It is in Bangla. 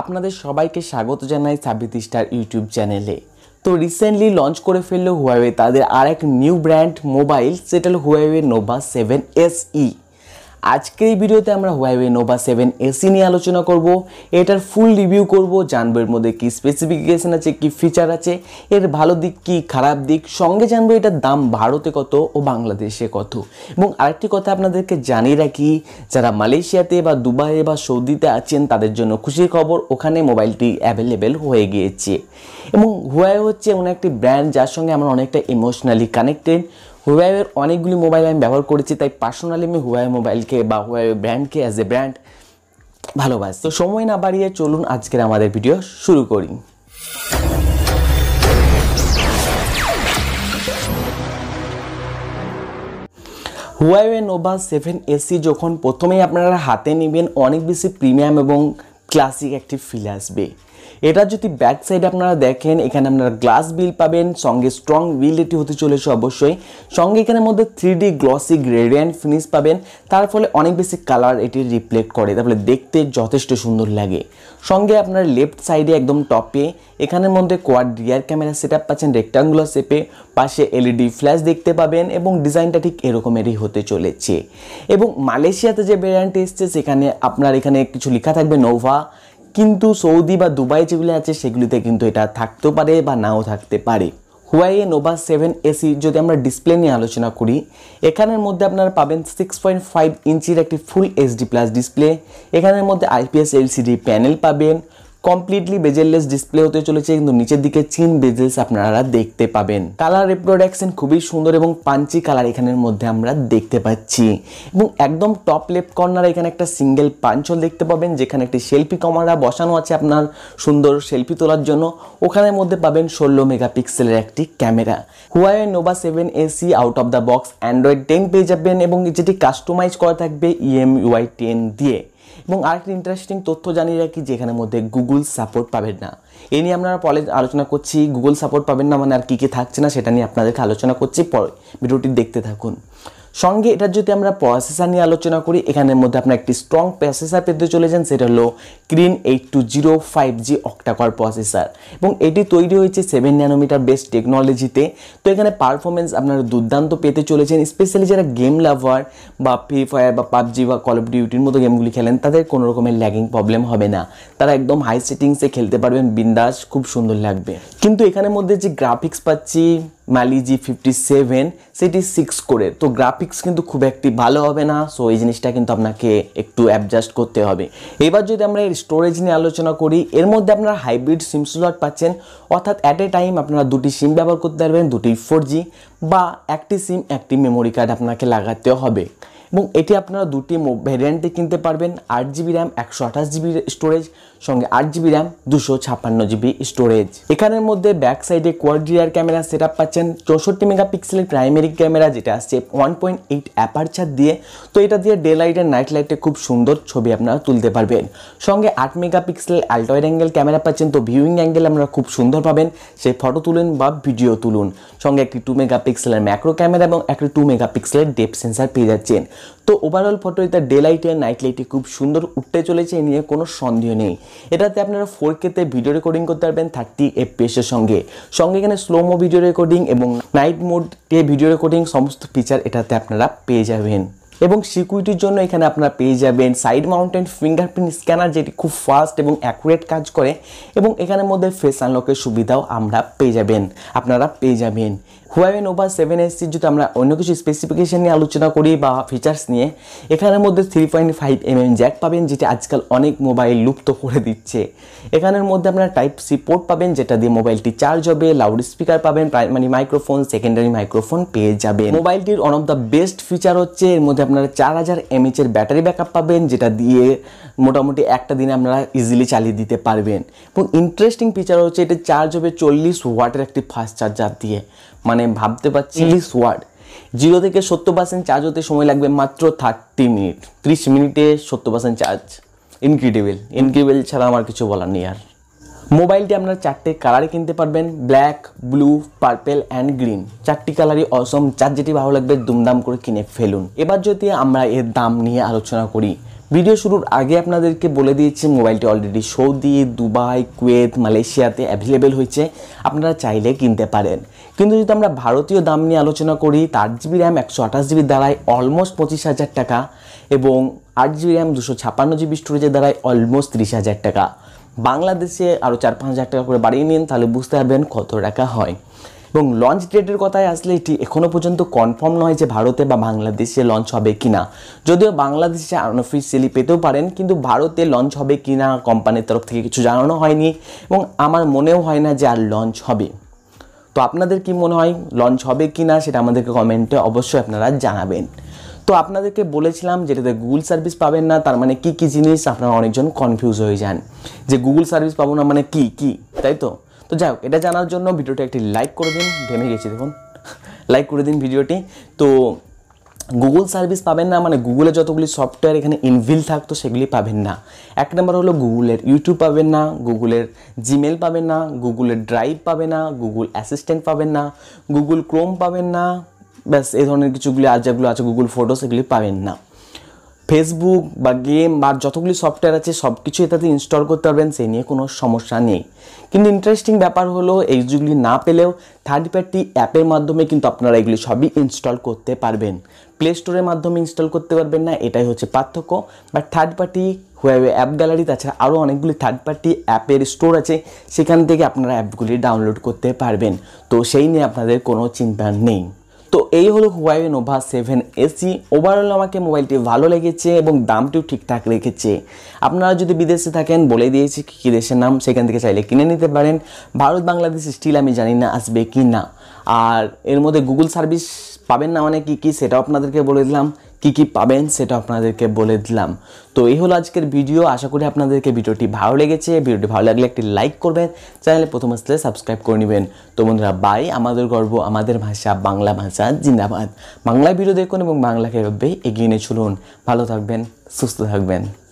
আপনাদের সবাইকে স্বাগত জানাই সাবিতি স্টার ইউটিউব চ্যানেলে তো রিসেন্টলি লঞ্চ করে ফেললো হুয়াওয়ে তাদের আর এক নিউ ব্র্যান্ড মোবাইল সেটা Huawei Nova seven S E আজকের এই ভিডিওতে আমরা হুয়াইওয়ে নোভা সেভেন এসি নিয়ে আলোচনা করব এটার ফুল রিভিউ করব জানবো এর মধ্যে কী স্পেসিফিকেশান আছে কী ফিচার আছে এর ভালো দিক কী খারাপ দিক সঙ্গে জানবো এটার দাম ভারতে কত ও বাংলাদেশে কত এবং আরেকটি কথা আপনাদেরকে জানিয়ে রাখি যারা মালয়েশিয়াতে বা দুবাইয়ে বা সৌদিতে আছেন তাদের জন্য খুশির খবর ওখানে মোবাইলটি অ্যাভেলেবেল হয়ে গিয়েছে এবং হুয়াই হচ্ছে এমন একটি ব্র্যান্ড যার সঙ্গে আমরা অনেকটা ইমোশনালি কানেক্টেড হুয়াইয়ের অনেকগুলি মোবাইল আমি ব্যবহার করেছি তাই পার্সোনালি আমি হুয়াই মোবাইলকে বা হুয়াই ব্র্যান্ডকে অ্যাজ এ ব্র্যান্ড ভালোবাসি তো সময় না বাড়িয়ে চলুন আজকের আমাদের ভিডিও শুরু করি হুয়াইওয়ে নোভা সেভেন এসি যখন প্রথমেই আপনারা হাতে নেবেন অনেক বেশি প্রিমিয়াম এবং ক্লাসিক একটি ফিল আসবে এটা যদি ব্যাক সাইডে আপনারা দেখেন এখানে আপনারা গ্লাস বিল পাবেন সঙ্গে স্ট্রং বিল এটি হতে চলেছে অবশ্যই সঙ্গে এখানের মধ্যে three D glossy gradient finish পাবেন তার ফলে অনেক বেশি কালার এটি রিফ্লেক্ট করে তারপরে দেখতে যথেষ্ট সুন্দর লাগে সঙ্গে আপনার লেফট সাইডে একদম টপে এখানের মধ্যে কোয়ার রিয়ার ক্যামেরা সেট পাচ্ছেন রেক্টাঙ্গুলার শেপে পাশে এলইডি ফ্ল্যাশ দেখতে পাবেন এবং ডিজাইনটা ঠিক এরকমেরই হতে চলেছে এবং মালয়েশিয়াতে যে ভ্যারিয়েন্ট এসছে সেখানে আপনার এখানে কিছু লেখা থাকবে নোভা কিন্তু সৌদি বা দুবাই যেগুলি আছে সেগুলিতে কিন্তু এটা থাকতে পারে বা নাও থাকতে পারে হুয়াইয়ে নোভা সেভেন এসি যদি আমরা ডিসপ্লে নিয়ে আলোচনা করি এখানের মধ্যে আপনারা পাবেন সিক্স পয়েন্ট ফাইভ ইঞ্চির একটি ফুল এইচডি প্লাস ডিসপ্লে এখানের মধ্যে আইপিএস এলসিডি প্যানেল পাবেন কমপ্লিটলি বেজেললেস ডিসপ্লে হতে চলেছে কিন্তু নিচের দিকে চিন বেজেলস আপনারা দেখতে পাবেন কালার রিপ্রোডাকশন খুবই সুন্দর এবং পাঞ্চি কালার এখানের মধ্যে আমরা দেখতে পাচ্ছি এবং একদম টপ লেফট কর্নারে এখানে একটা সিঙ্গেল পাঞ্চল দেখতে পাবেন যেখানে একটি সেলফি ক্যামেরা বসানো আছে আপনার সুন্দর সেলফি তোলার জন্য ওখানের মধ্যে পাবেন ষোলো মেগাপিক্সেলের একটি camera Huawei Nova seven S E out of the box Android ten পেয়ে যাবেন এবং যেটি কাস্টমাইজ করা থাকবে ইএম ইউআই টেন দিয়ে এবং আরেকটি ইন্টারেস্টিং তথ্য জানিয়ে রাখি যে এখানের মধ্যে গুগল সাপোর্ট পাবেন না এ নিয়ে আমরা পরে আলোচনা করছি গুগল সাপোর্ট পাবেন না মানে আর কী কী থাকছে না সেটা নিয়ে আপনাদেরকে আলোচনা করছি পরে ভিডিওটি দেখতে থাকুন সঙ্গে এটার যদি আমরা প্রসেসার নিয়ে আলোচনা করি এখানের মধ্যে আপনার একটি স্ট্রং প্রসেসার পেতে চলেছেন সেটা হলো Kirin eight two zero five G octacore processor এবং এটি তৈরি হয়েছে সেভেন ন্যানোমিটার বেস্ট টেকনোলজিতে তো এখানে পারফরমেন্স আপনারা দুর্দান্ত পেতে চলেছেন স্পেশালি যারা গেম লাভার বা ফ্রি ফায়ার বা পাবজি বা কল অফ ডিউটির মতো গেমগুলি খেলেন তাদের কোনো রকমের ল্যাগিং প্রবলেম হবে না তারা একদম হাই সেটিংসে খেলতে পারবেন বিন্দাস খুব সুন্দর লাগবে কিন্তু এখানের মধ্যে যে গ্রাফিক্স পাচ্ছি মালি জি ফিফটি সেভেন সেটি সিক্স করে তো গ্রাফিক্স কিন্তু খুব একটি ভালো হবে না সো এই জিনিসটা কিন্তু আপনাকে একটু অ্যাডজাস্ট করতে হবে এবার যদি আমরা এর স্টোরেজ নিয়ে আলোচনা করি এর মধ্যে আপনারা হাইব্রিড সিম স্লট পাচ্ছেন অর্থাৎ অ্যাট এ টাইম আপনারা দুটি সিম ব্যবহার করতে পারবেন দুটি ফোর জি বা একটি সিম একটি মেমোরি কার্ড আপনাকে লাগাতে হবে এবং এটি আপনারা দুটি ভ্যারিয়েন্টে কিনতে পারবেন আট জিবি র্যাম একশো আঠাশ জিবি স্টোরেজ সঙ্গে আট জিবি র্যাম দুশো ছাপ্পান্ন জিবি স্টোরেজ এখানের মধ্যে ব্যাক সাইডে কোয়াড্রিয়ার ক্যামেরা সেট পাচ্ছেন চৌষট্টি মেগাপিক্সেলের প্রাইমারি ক্যামেরা যেটা আসছে ওয়ান পয়েন্ট এইট অ্যাপারচার দিয়ে তো এটা দিয়ে ডে লাইট আর নাইট লাইটে খুব সুন্দর ছবি আপনারা তুলতে পারবেন সঙ্গে আট মেগাপিক্সেল অ্যালটয়েড অ্যাঙ্গেল ক্যামেরা পাচ্ছেন তো ভিউইং অ্যাঙ্গেল আমরা খুব সুন্দর পাবেন সেই ফটো তুলুন বা ভিডিও তুলুন সঙ্গে একটি টু মেগাপিক্সেলের ম্যাক্রো ক্যামেরা এবং একটি টু মেগাপিক্সেলের ডেপ সেন্সার পেয়ে যাচ্ছেন তো ওভারঅল ফটো এটা ডে লাইটে নাইট লাইটে খুব সুন্দর উঠতে চলেছে এ নিয়ে কোনো সন্দেহ নেই এটাতে আপনারা ফোর কেতে ভিডিও রেকর্ডিং করতে পারবেন থার্টি এফপিএসের সঙ্গে সঙ্গে এখানে স্লোমো ভিডিও রেকর্ডিং এবং নাইট মোড ভিডিও রেকর্ডিং সমস্ত ফিচার এটাতে আপনারা পেয়ে যাবেন এবং সিকিউরিটির জন্য এখানে আপনারা পেয়ে যাবেন সাইড মাউন্টেন ফিঙ্গারপ্রিন্ট স্ক্যানার যেটি খুব ফাস্ট এবং অ্যাকুরেট কাজ করে এবং এখানের মধ্যে ফেস আনলকের সুবিধাও আমরা পেয়ে যাবেন আপনারা পেয়ে যাবেন হুয়াইওয়ে নোভা সেভেন সির যদি আমরা অন্য কিছু স্পেসিফিকেশন নিয়ে আলোচনা করি বা ফিচার্স নিয়ে এখানের মধ্যে three point five M M jack পাবেন যেটি আজকাল অনেক মোবাইল লুপ্ত করে দিচ্ছে এখানের মধ্যে আপনারা টাইপ সি পোর্ট পাবেন যেটা দিয়ে মোবাইলটি চার্জ হবে লাউড স্পিকার পাবেন প্রাইমারি মাইক্রোফোন সেকেন্ডারি মাইক্রোফোন পেয়ে যাবেন মোবাইলটির one of the best feature হচ্ছে এর মধ্যে আপনারা চার হাজার এমএচের ব্যাটারি ব্যাকআপ পাবেন যেটা দিয়ে মোটামুটি একটা দিনে আপনারা ইজিলি চালিয়ে দিতে পারবেন এবং ইন্টারেস্টিং ফিচার হচ্ছে এটা চার্জ হবে চল্লিশ ওয়াটের একটি ফাস্ট চার্জার দিয়ে মানে ভাবতে পারছি চল্লিশ ওয়াট জিরো থেকে সত্তর পার্সেন্ট চার্জ হতে সময় লাগবে মাত্র থার্টি মিনিট ত্রিশ মিনিটে সত্তর পার্সেন্ট চার্জ ইনক্রিডিবল ইনক্রিডিবল ছাড়া আমার কিছু বলার নেই আর মোবাইলটি আপনারা চারটে কালারে কিনতে পারবেন black blue purple and green চারটি কালারই অসম চার যেটি ভালো লাগবে দুমদাম করে কিনে ফেলুন এবার যদি আমরা এর দাম নিয়ে আলোচনা করি ভিডিও শুরুর আগে আপনাদেরকে বলে দিয়েছি মোবাইলটি অলরেডি সৌদি দুবাই কুয়েত মালয়েশিয়াতে অ্যাভেলেবেল হয়েছে আপনারা চাইলে কিনতে পারেন কিন্তু যদি আমরা ভারতীয় দাম নিয়ে আলোচনা করি তার জিবি র্যাম একশো আঠাশ জিবির দ্বারায় অলমোস্ট পঁচিশ হাজার টাকা এবং আট জিবি র্যাম দুশো ছাপান্ন জিবি স্টোরেজের দ্বারায় অলমোস্ট ত্রিশ হাজার টাকা বাংলাদেশে আরও চার পাঁচ হাজার টাকা করে বাড়িয়ে নিন তাহলে বুঝতে পারবেন কত টাকা হয় এবং লঞ্চ ডেটের কথায় আসলে এটি এখনও পর্যন্ত কনফার্ম নয় যে ভারতে বা বাংলাদেশে লঞ্চ হবে কি না যদিও বাংলাদেশে আনঅফিসিয়ালি পেতেও পারেন কিন্তু ভারতে লঞ্চ হবে কি না কোম্পানির তরফ থেকে কিছু জানানো হয়নি এবং আমার মনেও হয় না যে আর লঞ্চ হবে তো আপনাদের কি মনে হয় লঞ্চ হবে কি না সেটা আমাদেরকে কমেন্টে অবশ্যই আপনারা জানাবেন তো আপনাদেরকে বলেছিলাম যেটাতে গুগল সার্ভিস পাবেন না তার মানে কি কি জিনিস আপনারা অনেকজন কনফিউজ হয়ে যান যে গুগল সার্ভিস পাবো না মানে কি কি তাই তো তো যাই হোক এটা জানার জন্য ভিডিওটি একটি লাইক করে দিন ভেমে গেছি দেখুন লাইক করে দিন ভিডিওটি তো গুগল সার্ভিস পাবেন না মানে গুগলে যতগুলি সফটওয়্যার এখানে ইনভিল থাকতো সেগুলি পাবেন না এক নম্বর হলো গুগলের ইউটিউব পাবেন না গুগলের জিমেল পাবেন না গুগলের ড্রাইভ পাবে না গুগল অ্যাসিস্ট্যান্ট পাবেন না গুগল ক্রোম পাবেন না ব্যাস এই ধরনের কিছুগুলি আর যেগুলো আছে গুগল ফটোস এগুলি পাবেন না ফেসবুক বা গেম বা যতগুলি সফটওয়্যার আছে সব কিছু এটাতে ইনস্টল করতে পারবেন সেই নিয়ে কোনো সমস্যা নেই কিন্তু ইন্টারেস্টিং ব্যাপার হলো এইগুলি না পেলেও থার্ড পার্টি অ্যাপের মাধ্যমে কিন্তু আপনারা এগুলি সবই ইনস্টল করতে পারবেন প্লে স্টোরের মাধ্যমে ইনস্টল করতে পারবেন না এটাই হচ্ছে পার্থক্য but third party Huawei app gallery তাছাড়া আরও অনেকগুলি থার্ড পার্টি অ্যাপের স্টোর আছে সেখান থেকে আপনারা অ্যাপগুলি ডাউনলোড করতে পারবেন তো সেই নিয়ে আপনাদের কোনো চিন্তা নেই তো এই হলো Huawei Nova seven SE overall আমাকে মোবাইলটি ভালো লেগেছে এবং দামটিও ঠিকঠাক রেখেছে আপনারা যদি বিদেশে থাকেন বলে দিয়েছি কী কী দেশের নাম সেখান থেকে চাইলে কিনে নিতে পারেন ভারত বাংলাদেশ স্টিল আমি জানি না আসবে কি না আর এর মধ্যে গুগল সার্ভিস পাবেন না মানে কী কী সেটাও আপনাদেরকে বলে দিলাম কী কী পাবেন সেটা আপনাদেরকে বলে দিলাম তো এই হলো আজকের ভিডিও আশা করি আপনাদেরকে ভিডিওটি ভালো লেগেছে ভিডিওটি ভালো লাগলে একটি লাইক করবেন চ্যানেলে প্রথম আসলে সাবস্ক্রাইব করে নেবেন তো বন্ধুরা বাই আমাদের গর্ব আমাদের ভাষা বাংলা ভাষা জিন্দাবাদ বাংলায় ভিডিও দেখুন এবং বাংলাকে এভাবেই এগিয়ে নিয়ে চলুন ভালো থাকবেন সুস্থ থাকবেন